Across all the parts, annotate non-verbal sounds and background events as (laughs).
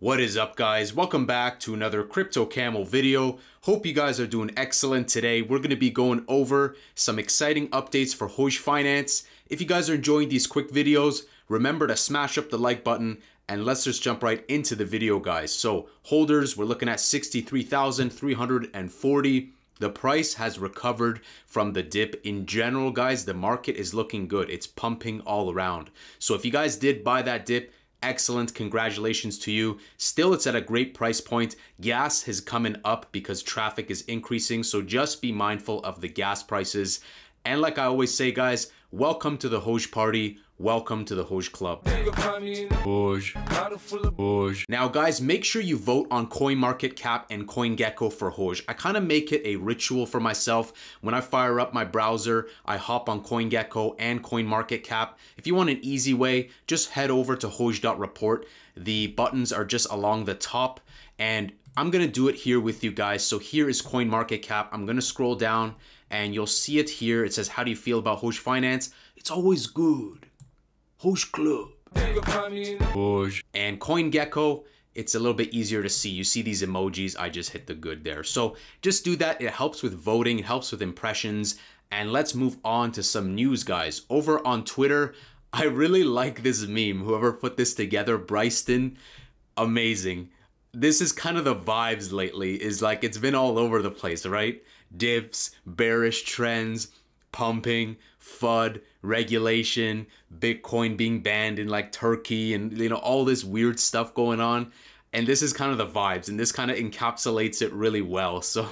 What is up guys? Welcome back to another Crypto Camel video. Hope you guys are doing excellent today. We're going to be going over some exciting updates for Hoj Finance. If you guys are enjoying these quick videos, remember to smash up the like button and let's just jump right into the video guys. So holders, we're looking at 63,340. The price has recovered from the dip in general, guys. The market is looking good. It's pumping all around. So if you guys did buy that dip, Excellent. Congratulations to you. Still, it's at a great price point. Gas has come in up because traffic is increasing. So just be mindful of the gas prices. And like I always say, guys, welcome to the Hoj party. Welcome to the Hoj Club. Hoj. Hoj. Now guys, make sure you vote on CoinMarketCap and CoinGecko for Hoj. I kind of make it a ritual for myself. When I fire up my browser, I hop on CoinGecko and CoinMarketCap. If you want an easy way, just head over to hoj.report. The buttons are just along the top and I'm gonna do it here with you guys. So here is CoinMarketCap. I'm gonna scroll down and you'll see it here. It says, how do you feel about Hoj Finance? It's always good. Hosh Club. Hosh. And CoinGecko, it's a little bit easier to see. You see these emojis, I just hit the good there. So just do that, it helps with voting, it helps with impressions. And let's move on to some news, guys. Over on Twitter, I really like this meme. Whoever put this together, Bryston, amazing. This is kind of the vibes lately, is like it's been all over the place, right? Dips, bearish trends, pumping, FUD, regulation, Bitcoin being banned in like Turkey, and you know, all this weird stuff going on. And this is kind of the vibes, and this kind of encapsulates it really well. (laughs) So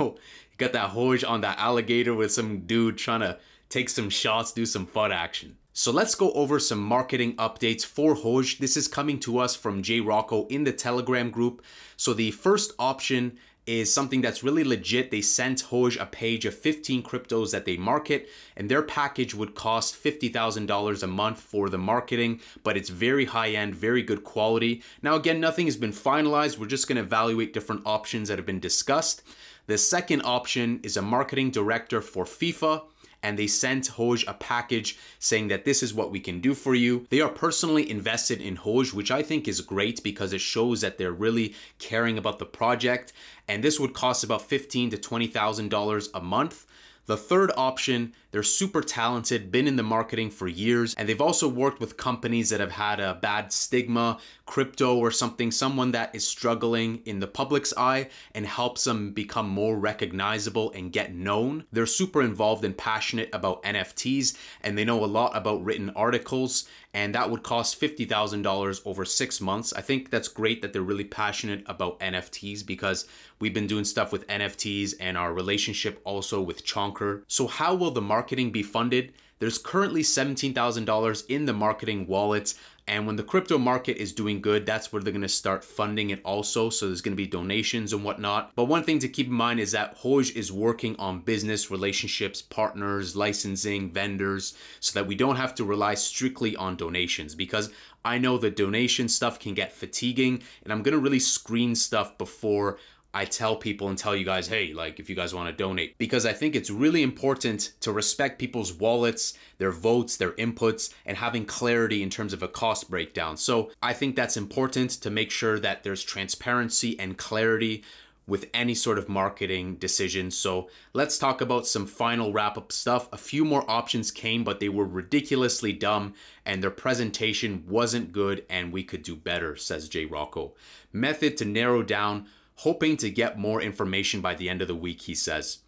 you got that Hoj on that alligator with some dude trying to take some shots, do some FUD action. So let's go over some marketing updates for Hoj. This is coming to us from Jay Rocco in the Telegram group. So the first option is something that's really legit. They sent Hoj a page of 15 cryptos that they market, and their package would cost $50,000 a month for the marketing, but it's very high end, very good quality. Now, again, nothing has been finalized. We're just gonna evaluate different options that have been discussed. The second option is a marketing director for FIFA and they sent Hoj a package saying that this is what we can do for you. They are personally invested in Hoj, which I think is great because it shows that they're really caring about the project. And this would cost about fifteen to twenty thousand dollars a month. The third option, they're super talented, been in the marketing for years, and they've also worked with companies that have had a bad stigma crypto or something, someone that is struggling in the public's eye and helps them become more recognizable and get known. They're super involved and passionate about NFTs and they know a lot about written articles and that would cost $50,000 over six months. I think that's great that they're really passionate about NFTs because we've been doing stuff with NFTs and our relationship also with Chonker. So how will the marketing be funded? There's currently $17,000 in the marketing wallets. And when the crypto market is doing good, that's where they're gonna start funding it also. So there's gonna be donations and whatnot. But one thing to keep in mind is that Hoj is working on business relationships, partners, licensing, vendors, so that we don't have to rely strictly on donations because I know the donation stuff can get fatiguing and I'm gonna really screen stuff before I tell people and tell you guys, hey, like if you guys want to donate, because I think it's really important to respect people's wallets, their votes, their inputs, and having clarity in terms of a cost breakdown. So I think that's important to make sure that there's transparency and clarity with any sort of marketing decision. So let's talk about some final wrap up stuff. A few more options came, but they were ridiculously dumb and their presentation wasn't good and we could do better, says Jay Rocco. Method to narrow down hoping to get more information by the end of the week, he says.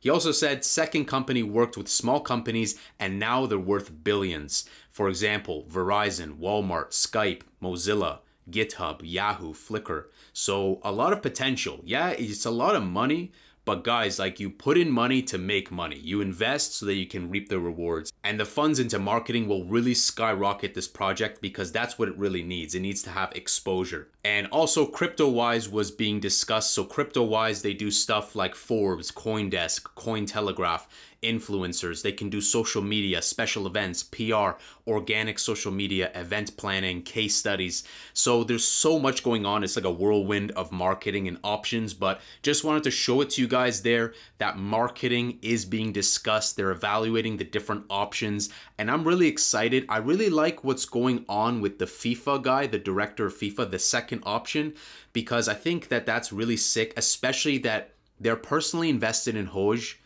He also said second company worked with small companies and now they're worth billions. For example, Verizon, Walmart, Skype, Mozilla, GitHub, Yahoo, Flickr. So a lot of potential. Yeah, it's a lot of money, but guys, like you put in money to make money. You invest so that you can reap the rewards. And the funds into marketing will really skyrocket this project because that's what it really needs. It needs to have exposure. And also CryptoWise was being discussed. So CryptoWise, they do stuff like Forbes, CoinDesk, Cointelegraph, influencers. They can do social media, special events, PR, organic social media, event planning, case studies. So there's so much going on. It's like a whirlwind of marketing and options, but just wanted to show it to you guys there that marketing is being discussed. They're evaluating the different options, and I'm really excited. I really like what's going on with the FIFA guy, the director of FIFA, the second option, because I think that that's really sick, especially that they're personally invested in Hoj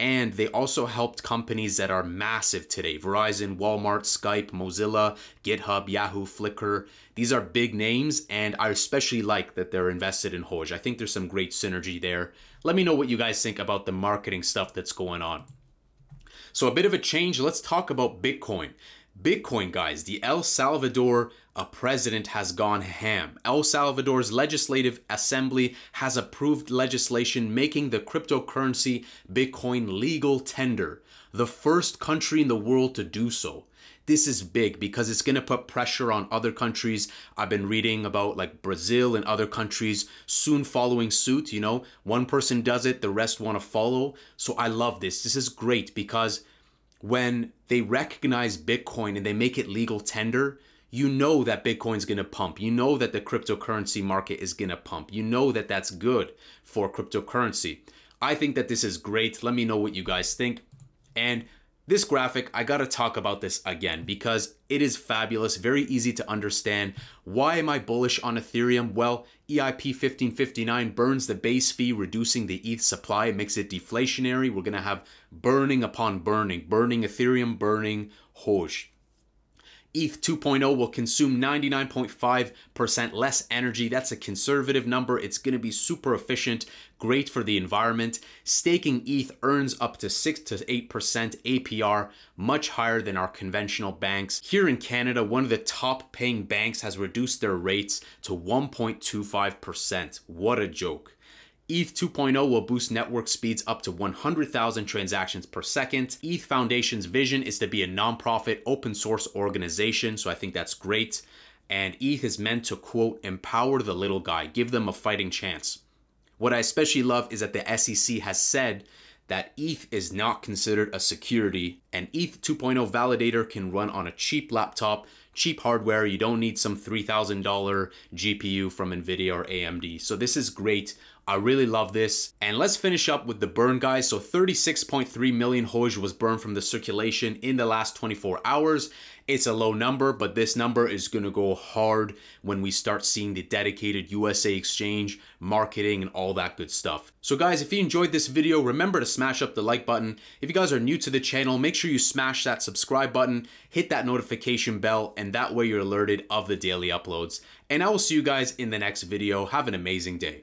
and they also helped companies that are massive today Verizon, Walmart, Skype, Mozilla, GitHub, Yahoo, Flickr. These are big names, and I especially like that they're invested in Hoj. I think there's some great synergy there. Let me know what you guys think about the marketing stuff that's going on. So, a bit of a change, let's talk about Bitcoin. Bitcoin, guys, the El Salvador a president has gone ham. El Salvador's Legislative Assembly has approved legislation making the cryptocurrency Bitcoin legal tender, the first country in the world to do so. This is big because it's going to put pressure on other countries. I've been reading about like Brazil and other countries soon following suit. You know, one person does it, the rest want to follow. So I love this. This is great because when they recognize Bitcoin and they make it legal tender, you know that Bitcoin's going to pump. You know that the cryptocurrency market is going to pump. You know that that's good for cryptocurrency. I think that this is great. Let me know what you guys think. And this graphic, I gotta talk about this again because it is fabulous, very easy to understand. Why am I bullish on Ethereum? Well, EIP 1559 burns the base fee, reducing the ETH supply, makes it deflationary. We're gonna have burning upon burning, burning Ethereum, burning Hosh. ETH 2.0 will consume 99.5% less energy. That's a conservative number. It's going to be super efficient, great for the environment. Staking ETH earns up to 6 to 8% APR, much higher than our conventional banks. Here in Canada, one of the top paying banks has reduced their rates to 1.25%. What a joke. ETH 2.0 will boost network speeds up to 100,000 transactions per second. ETH Foundation's vision is to be a nonprofit open source organization, so I think that's great. And ETH is meant to quote, empower the little guy, give them a fighting chance. What I especially love is that the SEC has said that ETH is not considered a security, and ETH 2.0 validator can run on a cheap laptop cheap hardware. You don't need some $3,000 GPU from NVIDIA or AMD. So this is great. I really love this. And let's finish up with the burn, guys. So 36.3 million Hoj was burned from the circulation in the last 24 hours. It's a low number, but this number is going to go hard when we start seeing the dedicated USA exchange, marketing, and all that good stuff. So guys, if you enjoyed this video, remember to smash up the like button. If you guys are new to the channel, make sure you smash that subscribe button, hit that notification bell, and that way you're alerted of the daily uploads. And I will see you guys in the next video. Have an amazing day.